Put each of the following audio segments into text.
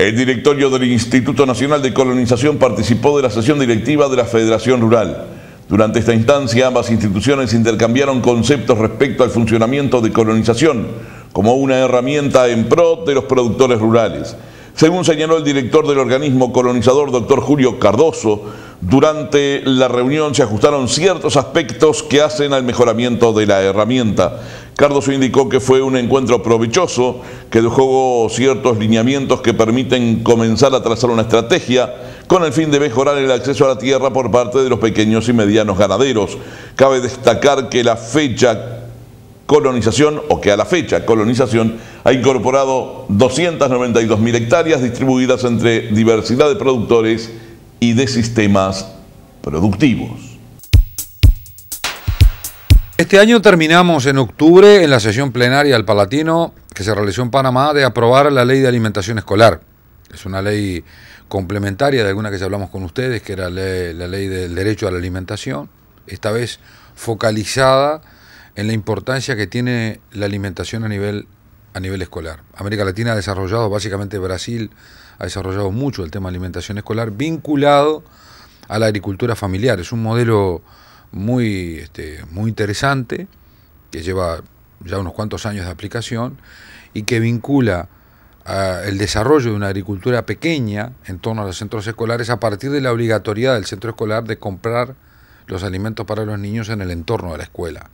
El directorio del Instituto Nacional de Colonización participó de la sesión directiva de la Federación Rural. Durante esta instancia, ambas instituciones intercambiaron conceptos respecto al funcionamiento de colonización como una herramienta en pro de los productores rurales. Según señaló el director del organismo colonizador, doctor Julio Cardoso, durante la reunión se ajustaron ciertos aspectos que hacen al mejoramiento de la herramienta. Cardoso indicó que fue un encuentro provechoso que dejó ciertos lineamientos que permiten comenzar a trazar una estrategia con el fin de mejorar el acceso a la tierra por parte de los pequeños y medianos ganaderos. Cabe destacar que la fecha colonización, o que a la fecha colonización ha incorporado 292.000 hectáreas distribuidas entre diversidad de productores y de sistemas productivos. Este año terminamos en octubre en la sesión plenaria del Palatino que se realizó en Panamá de aprobar la ley de alimentación escolar. Es una ley complementaria de alguna que ya hablamos con ustedes, que era la ley del derecho a la alimentación, esta vez focalizada en la importancia que tiene la alimentación a nivel, a nivel escolar. América Latina ha desarrollado, básicamente Brasil ha desarrollado mucho el tema de alimentación escolar vinculado a la agricultura familiar. Es un modelo muy, este, muy interesante, que lleva ya unos cuantos años de aplicación y que vincula ah, el desarrollo de una agricultura pequeña en torno a los centros escolares a partir de la obligatoriedad del centro escolar de comprar los alimentos para los niños en el entorno de la escuela,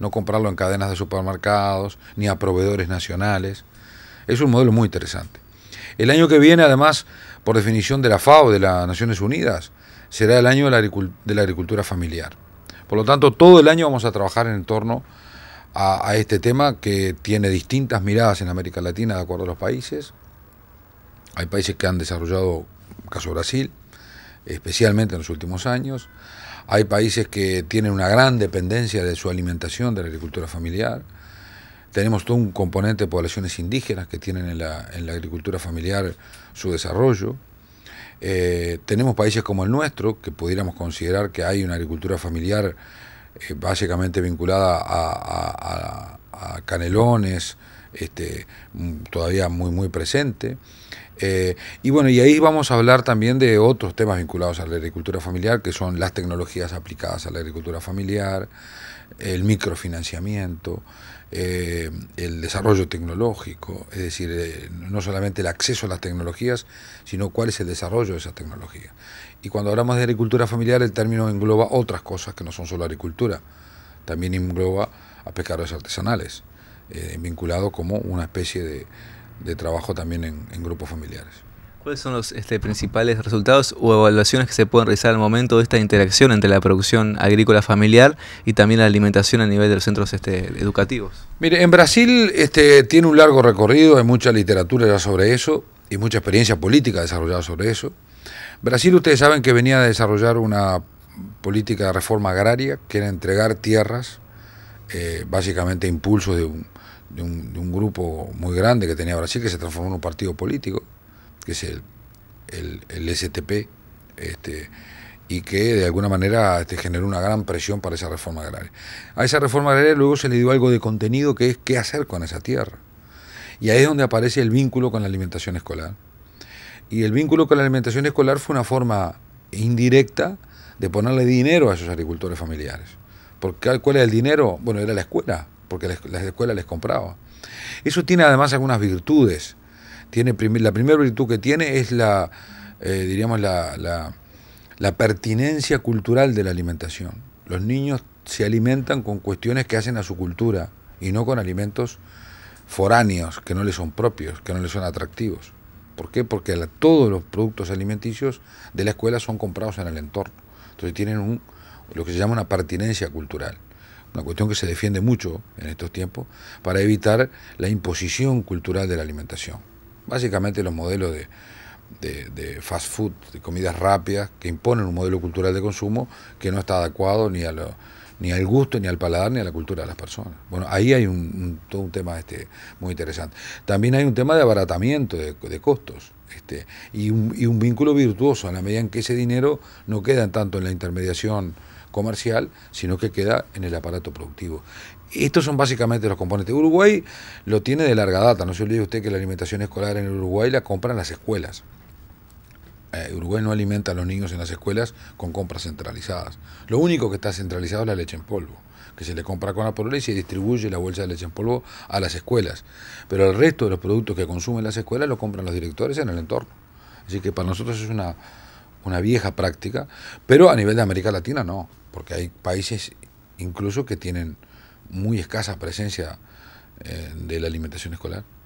no comprarlo en cadenas de supermercados ni a proveedores nacionales. Es un modelo muy interesante. El año que viene, además, por definición de la FAO, de las Naciones Unidas, será el año de la, agricultura familiar. Por lo tanto, todo el año vamos a trabajar en torno a, este tema que tiene distintas miradas en América Latina de acuerdo a los países. Hay países que han desarrollado, caso Brasil, especialmente en los últimos años. Hay países que tienen una gran dependencia de su alimentación, de la agricultura familiar. Tenemos todo un componente de poblaciones indígenas que tienen en la agricultura familiar su desarrollo. Eh, tenemos países como el nuestro, que pudiéramos considerar que hay una agricultura familiar eh, básicamente vinculada a canelones, este, todavía muy, muy presente. Eh, y bueno, y ahí vamos a hablar también de otros temas vinculados a la agricultura familiar, que son las tecnologías aplicadas a la agricultura familiar, el microfinanciamiento, eh, el desarrollo tecnológico, es decir, eh, no solamente el acceso a las tecnologías, sino cuál es el desarrollo de esas tecnologías. Y cuando hablamos de agricultura familiar, el término engloba otras cosas que no son solo agricultura, también engloba a pescadores artesanales eh, vinculado como una especie de, trabajo también en, grupos familiares. ¿Cuáles son los este, principales resultados o evaluaciones que se pueden realizar al momento de esta interacción entre la producción agrícola familiar y también la alimentación a nivel de los centros este, educativos? Mire, en Brasil este, tiene un largo recorrido, hay mucha literatura ya sobre eso y mucha experiencia política desarrollada sobre eso. Brasil, ustedes saben que venía a desarrollar una política de reforma agraria, que era entregar tierras eh, básicamente impulso de un, grupo muy grande que tenía Brasil, que se transformó en un partido político, que es el, STP, este, y que de alguna manera este, generó una gran presión para esa reforma agraria. A esa reforma agraria luego se le dio algo de contenido que es qué hacer con esa tierra. Y ahí es donde aparece el vínculo con la alimentación escolar. Y el vínculo con la alimentación escolar fue una forma indirecta de ponerle dinero a esos agricultores familiares. Porque, ¿Cuál era el dinero? Bueno, era la escuela, porque la escuela les compraba. Eso tiene además algunas virtudes. Tiene la primera virtud que tiene es la, eh, diríamos, la, pertinencia cultural de la alimentación. Los niños se alimentan con cuestiones que hacen a su cultura y no con alimentos foráneos, que no les son propios, que no les son atractivos. ¿Por qué? Porque todos los productos alimenticios de la escuela son comprados en el entorno. Entonces tienen un, lo que se llama una pertinencia cultural, una cuestión que se defiende mucho en estos tiempos para evitar la imposición cultural de la alimentación. Básicamente los modelos de, fast food, de comidas rápidas, que imponen un modelo cultural de consumo que no está adecuado ni, a lo, ni al gusto, ni al paladar, ni a la cultura de las personas. Bueno, ahí hay un, todo un tema este, muy interesante. También hay un tema de abaratamiento de, costos. Este, y, un, y un vínculo virtuoso a la medida en que ese dinero no queda tanto en la intermediación comercial, sino que queda en el aparato productivo. Estos son básicamente los componentes. Uruguay lo tiene de larga data, no se olvide usted que la alimentación escolar en Uruguay la compran las escuelas. Eh, Uruguay no alimenta a los niños en las escuelas con compras centralizadas. Lo único que está centralizado es la leche en polvo, que se le compra con la polvo y se distribuye la bolsa de leche en polvo a las escuelas. Pero el resto de los productos que consumen las escuelas lo compran los directores en el entorno. Así que para nosotros es una una vieja práctica, pero a nivel de América Latina no, porque hay países incluso que tienen muy escasa presencia eh, de la alimentación escolar.